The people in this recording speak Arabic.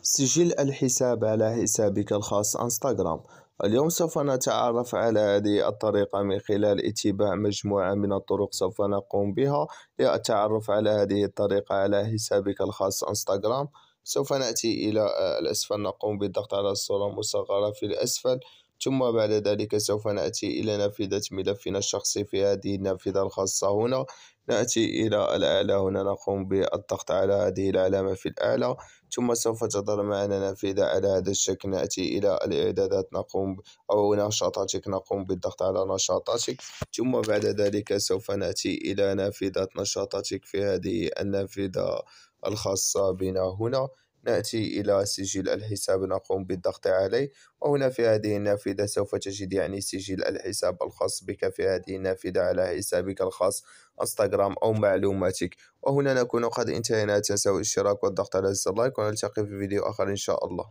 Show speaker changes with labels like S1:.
S1: سجل الحساب على حسابك الخاص انستغرام اليوم سوف نتعرف على هذه الطريقة من خلال اتباع مجموعة من الطرق سوف نقوم بها للتعرف على هذه الطريقة على حسابك الخاص انستغرام سوف نأتي إلى الأسفل نقوم بالضغط على الصورة المصغرة في الأسفل ثم بعد ذلك سوف نأتي إلى نافذة ملفنا الشخصي في هذه النافذة الخاصة هنا نأتي إلى الأعلى هنا نقوم بالضغط على هذه العلامة في الأعلى ثم سوف تظهر معنا نافذة على هذا الشكل نأتي إلى الإعدادات نقوم أو نشاطاتك نقوم بالضغط على نشاطاتك ثم بعد ذلك سوف نأتي إلى نافذة نشاطاتك في هذه النافذة الخاصة بنا هنا نأتي إلى سجل الحساب نقوم بالضغط عليه وهنا في هذه النافذة سوف تجد يعني سجل الحساب الخاص بك في هذه النافذة على حسابك الخاص انستغرام أو معلوماتك وهنا نكون قد انتهينا تنسوا الاشتراك والضغط على زر اللايك ونلتقي في فيديو آخر إن شاء الله